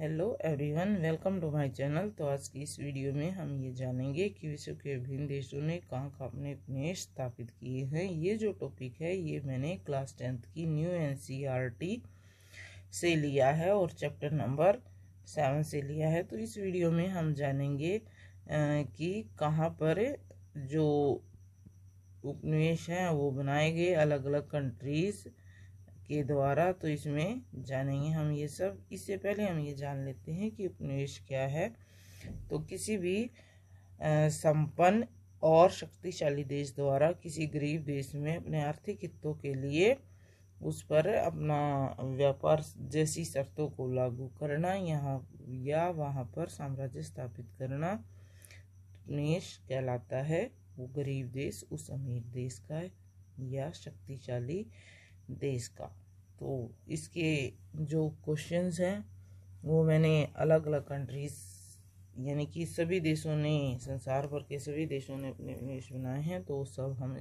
hello everyone welcome to my channel तो आज की इस वीडियो में हम ये जानेंगे कि विश्व के विभिन्न देशों ने कहाँ कहाँ अपने अपने स्थापित किए हैं ये जो टॉपिक है ये मैंने क्लास टेंथ की न्यू एनसीईआरटी e से लिया है और चैप्टर नंबर सेवन से लिया है तो इस वीडियो में हम जानेंगे कि कहाँ पर जो उपनिवेश हैं वो बनाए गए अलग अलग कंट्रीज़ के द्वारा तो इसमें जानेंगे हम ये सब इससे पहले हम ये जान लेते हैं कि उपनिवेश क्या है तो किसी भी संपन्न और शक्तिशाली देश द्वारा किसी गरीब देश में अपने आर्थिक हितों के लिए उस पर अपना व्यापार जैसी शर्तों को लागू करना यहाँ या वहाँ पर साम्राज्य स्थापित करना उपनिवेश कहलाता है वो गरीब देश उस अमीर देश का या शक्तिशाली देश का तो इसके जो क्वेश्चंस हैं वो मैंने अलग अलग कंट्रीज यानी कि सभी देशों ने संसार भर के सभी देशों ने अपने देश बनाए हैं तो सब हम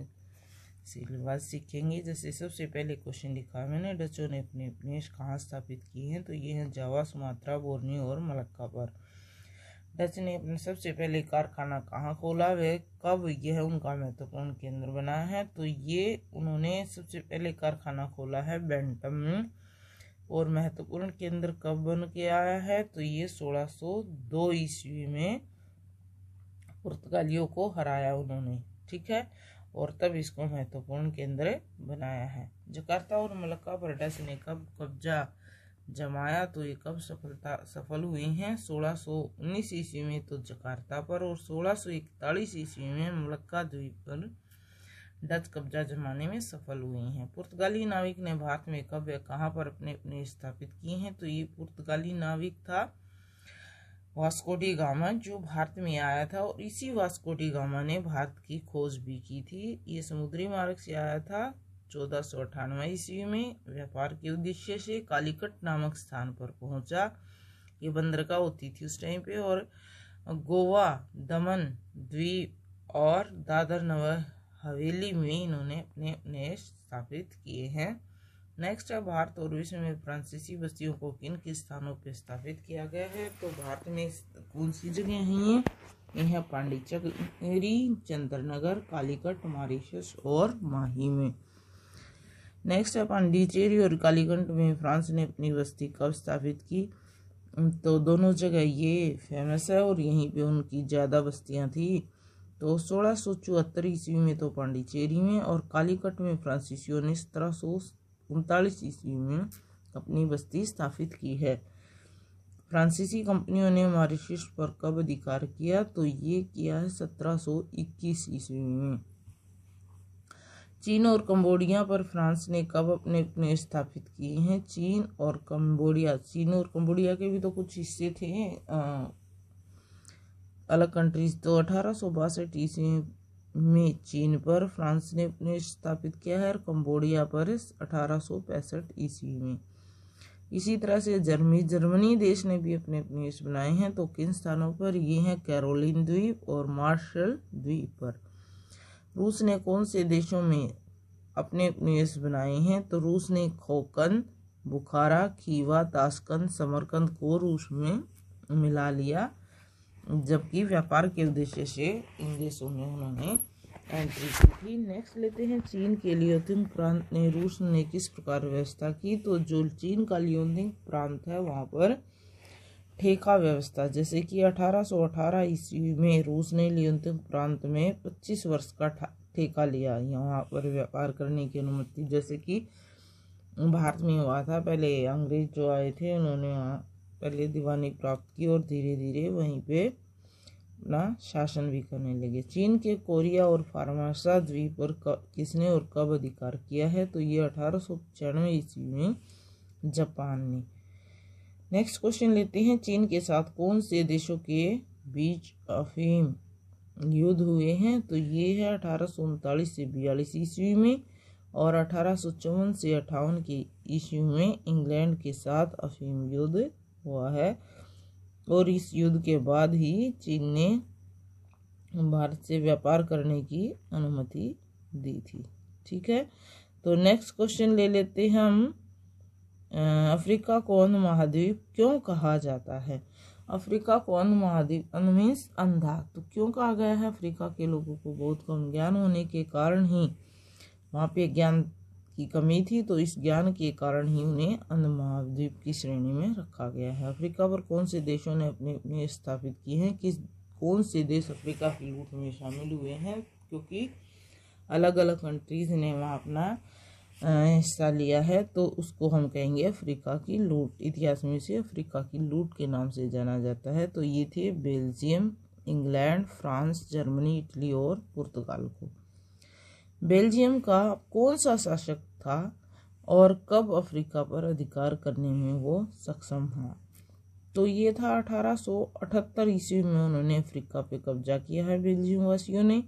सिलेबस सीखेंगे जैसे सबसे पहले क्वेश्चन लिखा है मैंने डचों ने अपने देश कहाँ स्थापित किए हैं तो ये हैं जावा सुमात्रा बोर्नियो और मलक्का पर डच ने अपने सबसे पहले कारखाना कहाँ खोला वह कब यह उनका महत्वपूर्ण केंद्र बना है तो ये उन्होंने सबसे पहले कारखाना खोला है बेंटम में और महत्वपूर्ण केंद्र कब बन के आया है तो ये 1602 ईस्वी में पुर्तगालियों को हराया उन्होंने ठीक है और तब इसको महत्वपूर्ण केंद्र बनाया है जकार्ता और मलक्का पर डच ने कब कब्जा कभ जमाया तो ये कब सफलता सफल हुई हैं 1619 ईस्वी में तो जकार्ता पर और 1641 ईस्वी में मलक्का द्वीप पर डच कब्जा जमाने में सफल हुई हैं पुर्तगाली नाविक ने भारत में कब या कहाँ पर अपने अपने स्थापित किए हैं तो ये पुर्तगाली नाविक था वास्कोडी गामा जो भारत में आया था और इसी वास्कोडी गामा ने भारत की खोज भी की थी ये समुद्री मार्ग से आया था चौदह सौ अठानवे ईस्वी में व्यापार के उद्देश्य से कालीकट नामक स्थान पर पहुंचा ये बंदरगाह होती थी उस टाइम पे और गोवा दमन द्वीप और दादर नगर हवेली में इन्होंने अपने अपने स्थापित किए हैं नेक्स्ट है भारत और विश्व में फ्रांसीसी बस्तियों को किन किन स्थानों पर स्थापित किया गया है तो भारत में कौन सी जगह हैं ये ये है पांडिचक चंद्रनगर कालीकट मॉरिशस और माही में नेक्स्ट है पांडिचेरी और कालीगंज में फ्रांस ने अपनी बस्ती कब स्थापित की तो दोनों जगह ये फेमस है और यहीं पे उनकी ज़्यादा बस्तियाँ थी तो सोलह सौ चौहत्तर ईस्वी में तो पांडिचेरी में और कालीकट में फ्रांसीसियों ने सत्रह सौ उनतालीस ईस्वी में अपनी बस्ती स्थापित की है फ्रांसीसी कंपनियों ने मॉरिशस पर कब अधिकार किया तो ये किया है सत्रह सौ इक्कीस ईस्वी में चीन और कंबोडिया पर फ्रांस ने कब अपने अपने स्थापित किए हैं चीन और कंबोडिया चीन और कंबोडिया के भी तो कुछ हिस्से थे आ, अलग कंट्रीज तो अठारह सौ बासठ ईस्वी में चीन पर फ्रांस ने अपने स्थापित किया है और कंबोडिया पर अठारह सौ पैंसठ ईस्वी में इसी तरह से जर्मनी जर्मनी देश ने भी अपने अपने बनाए हैं तो किन स्थानों पर ये हैं कैरोलिन द्वीप और मार्शल द्वीप पर रूस ने कौन से देशों में अपने उपनिवेश बनाए हैं तो रूस ने खोकन बुखारा खीवा ताशकंद समरकंद को रूस में मिला लिया जबकि व्यापार के उद्देश्य से इन देशों में उन्होंने एंट्री की थी नेक्स्ट लेते हैं चीन के लियोथिंग प्रांत ने रूस ने किस प्रकार व्यवस्था की तो जो चीन का लियोथिंग प्रांत है वहाँ पर ठेका व्यवस्था जैसे कि 1818 ईस्वी में रूस ने लियंत प्रांत में 25 वर्ष का ठेका लिया यहाँ पर व्यापार करने की अनुमति जैसे कि भारत में हुआ था पहले अंग्रेज जो आए थे उन्होंने पहले दीवानी प्राप्त की और धीरे धीरे वहीं पे अपना शासन भी करने लगे चीन के कोरिया और फार्मासा द्वीप पर किसने और कब अधिकार किया है तो ये अठारह ईस्वी में जापान ने नेक्स्ट क्वेश्चन लेते हैं चीन के साथ कौन से देशों के बीच अफीम युद्ध हुए हैं तो ये है अठारह से बयालीस ईस्वी में और अठारह से अट्ठावन के ईस्वी में इंग्लैंड के साथ अफीम युद्ध हुआ है और इस युद्ध के बाद ही चीन ने भारत से व्यापार करने की अनुमति दी थी ठीक है तो नेक्स्ट क्वेश्चन ले लेते हैं हम अफ्रीका कौन महाद्वीप क्यों कहा जाता है अफ्रीका कौन महाद्वीप मीन्स अंधा तो क्यों कहा गया है अफ्रीका के लोगों को बहुत कम ज्ञान होने के कारण ही वहाँ पे ज्ञान की कमी थी तो इस ज्ञान के कारण ही उन्हें अंध महाद्वीप की श्रेणी में रखा गया है अफ्रीका पर कौन से देशों ने अपने अपने स्थापित किए हैं किस कौन से देश अफ्रीका की लूट में शामिल हुए हैं क्योंकि अलग अलग कंट्रीज ने वहाँ अपना हिस्सा लिया है तो उसको हम कहेंगे अफ्रीका की लूट इतिहास में से अफ्रीका की लूट के नाम से जाना जाता है तो ये थे Belgium England France Germany Italy और पुर्तगाल को बेल्जियम का कौन सा शासक था और कब अफ्रीका पर अधिकार करने में वो सक्षम हुआ तो ये था 1878 ईस्वी में उन्होंने अफ्रीका पे कब्जा किया है बेल्जियम वासियों ने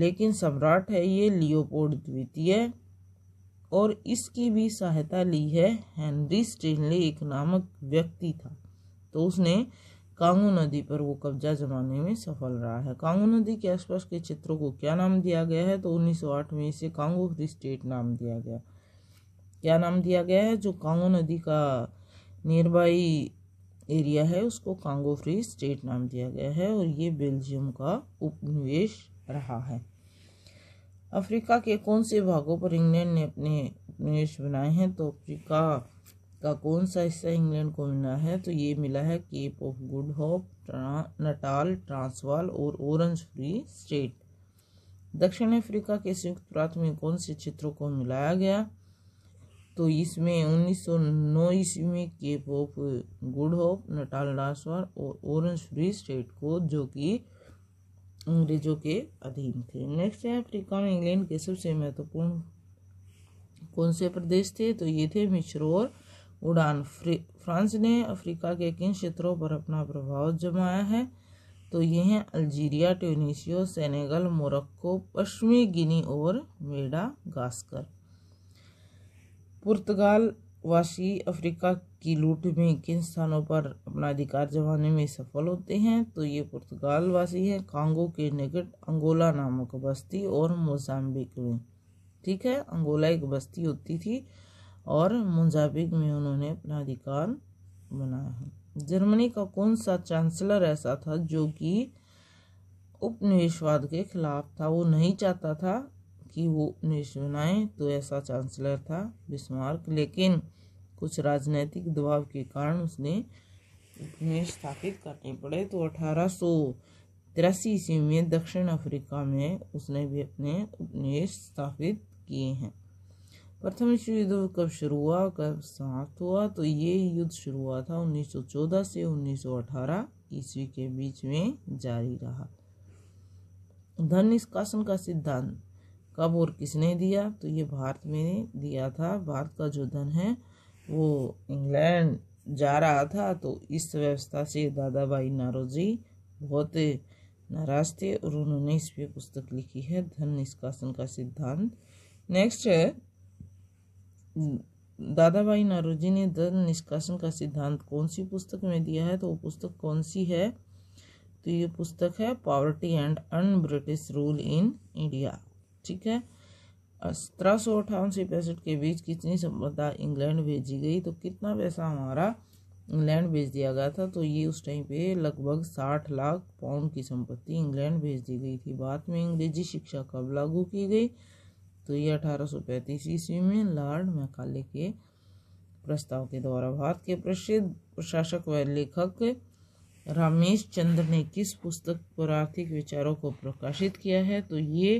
लेकिन सम्राट है ये लियोपोर्ड द्वितीय और इसकी भी सहायता ली है हेनरी स्टेनले एक नामक व्यक्ति था तो उसने कांगो नदी पर वो कब्जा जमाने में सफल रहा है कांगो नदी के आसपास के क्षेत्रों को क्या नाम दिया गया है तो 1908 में इसे कांगो फ्री स्टेट नाम दिया गया क्या नाम दिया गया है जो कांगो नदी का नियरबाई एरिया है उसको कांगो फ्री स्टेट नाम दिया गया है और ये बेल्जियम का उपनिवेश रहा है अफ्रीका के कौन से भागों पर इंग्लैंड ने अपने उपनिवेश बनाए हैं तो अफ्रीका का कौन सा हिस्सा इंग्लैंड को मिला है तो ये मिला है Cape of Good Hope Natal Transvaal और ओरेंज फ्री स्टेट दक्षिण अफ्रीका के संयुक्त प्रांत में कौन से क्षेत्रों को मिलाया गया तो इसमें 1909 ईस्वी में Cape of Good Hope Natal Transvaal और ओरेंज फ्री स्टेट को जो कि अंग्रेजों के अधीन थे नेक्स्ट है अफ्रीका में इंग्लैंड के सबसे महत्वपूर्ण कौन से प्रदेश थे तो ये थे मिश्रो और उड़ान फ्रांस ने अफ्रीका के किन क्षेत्रों पर अपना प्रभाव जमाया है तो ये हैं अल्जीरिया ट्यूनिशियो सेनेगल मोरक्को पश्चिमी गिनी और मेडा पुर्तगाल वासी अफ्रीका की लूट में किन स्थानों पर अपना अधिकार जमाने में सफल होते हैं तो ये पुर्तगाल वासी हैं कांगो के निकट अंगोला नामक बस्ती और मोजाम्बिक में ठीक है अंगोला एक बस्ती होती थी और मोजाम्बिक में उन्होंने अपना अधिकार बनाया है जर्मनी का कौन सा चांसलर ऐसा था जो कि उपनिवेशवाद के खिलाफ था वो नहीं चाहता था कि वो निश बनाए तो ऐसा चांसलर था बिस्मार्क लेकिन कुछ राजनीतिक दबाव के कारण उसने स्थापित करने पड़े तो अठारह सौ तिरासी ईस्वी में दक्षिण अफ्रीका में उसने भी अपने उपनिवेश स्थापित किए हैं प्रथम विश्व युद्ध कब शुरू हुआ कब समाप्त हुआ तो ये युद्ध शुरू हुआ था 1914 से 1918 ईस्वी के बीच में जारी रहा धन निष्कासन का सिद्धांत कब और किसने दिया तो ये भारत में दिया था भारत का जो धन है वो इंग्लैंड जा रहा था तो इस व्यवस्था से दादा भाई नारोजी बहुत नाराज थे और उन्होंने इस पर पुस्तक लिखी है धन निष्कासन का सिद्धांत नेक्स्ट है दादा भाई नारोजी ने धन निष्कासन का सिद्धांत कौन सी पुस्तक में दिया है तो वो पुस्तक कौन सी है तो ये पुस्तक है poverty and un-British rule in India ठीक है सत्रह सौ अठावन से पैंसठ के बीच कितनी संपदा इंग्लैंड भेजी गई तो कितना पैसा हमारा इंग्लैंड भेज दिया गया था तो ये उस टाइम पे लगभग साठ लाख पाउंड की संपत्ति इंग्लैंड भेज दी गई थी बाद में अंग्रेजी शिक्षा कब लागू की गई तो ये अठारह सौ पैंतीस ईस्वी में लॉर्ड मैकाले के प्रस्ताव के द्वारा भारत के प्रसिद्ध प्रशासक व लेखक रमेश चंद्र ने किस पुस्तक पर आर्थिक विचारों को प्रकाशित किया है तो ये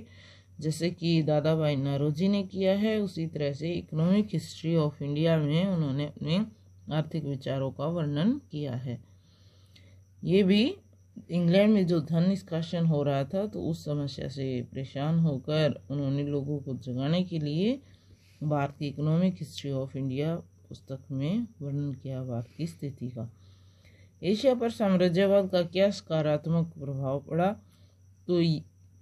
जैसे कि दादा भाई नारोजी ने किया है उसी तरह से इकोनॉमिक हिस्ट्री ऑफ इंडिया में उन्होंने अपने आर्थिक विचारों का वर्णन किया है ये भी इंग्लैंड में जो धन निष्कासन हो रहा था तो उस समस्या से परेशान होकर उन्होंने लोगों को जगाने के लिए भारतीय इकोनॉमिक हिस्ट्री ऑफ इंडिया पुस्तक में वर्णन किया भारत की स्थिति का एशिया पर साम्राज्यवाद का क्या सकारात्मक प्रभाव पड़ा तो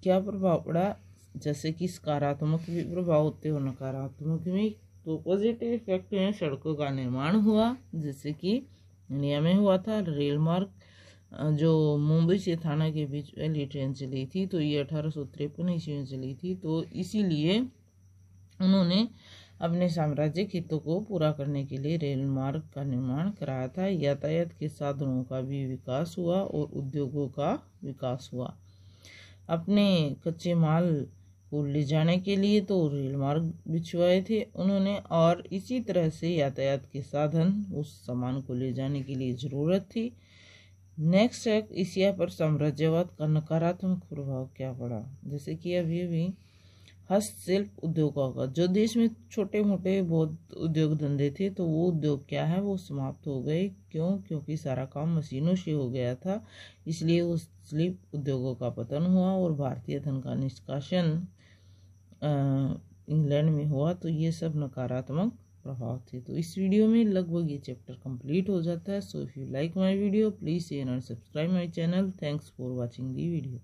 क्या प्रभाव पड़ा जैसे कि सकारात्मक भी प्रभाव होते हो नकारात्मक भी तो पॉजिटिव इफेक्ट में सड़कों का निर्माण हुआ जैसे कि इंडिया में हुआ था रेल मार्ग जो मुंबई से थाना के बीच पहली ट्रेन चली थी तो ये अठारह सौ तिरपन ईस्वी में चली थी तो इसीलिए उन्होंने अपने के हितों को पूरा करने के लिए रेल मार्ग का निर्माण कराया था यातायात के साधनों का भी विकास हुआ और उद्योगों का विकास हुआ अपने कच्चे माल स्कूल ले जाने के लिए तो रेल मार्ग बिछवाए थे उन्होंने और इसी तरह से यातायात के साधन उस सामान को ले जाने के लिए ज़रूरत थी नेक्स्ट है एशिया पर साम्राज्यवाद का नकारात्मक प्रभाव क्या पड़ा जैसे कि अभी भी हस्तशिल्प उद्योगों का जो देश में छोटे मोटे बहुत उद्योग धंधे थे तो वो उद्योग क्या है वो समाप्त हो गए क्यों क्योंकि सारा काम मशीनों से हो गया था इसलिए उस शिल्प उद्योगों का पतन हुआ और भारतीय धन का निष्कासन इंग्लैंड में हुआ तो ये सब नकारात्मक प्रभाव थे तो इस वीडियो में लगभग ये चैप्टर कंप्लीट हो जाता है so if you like my video please share and subscribe my channel thanks for watching the video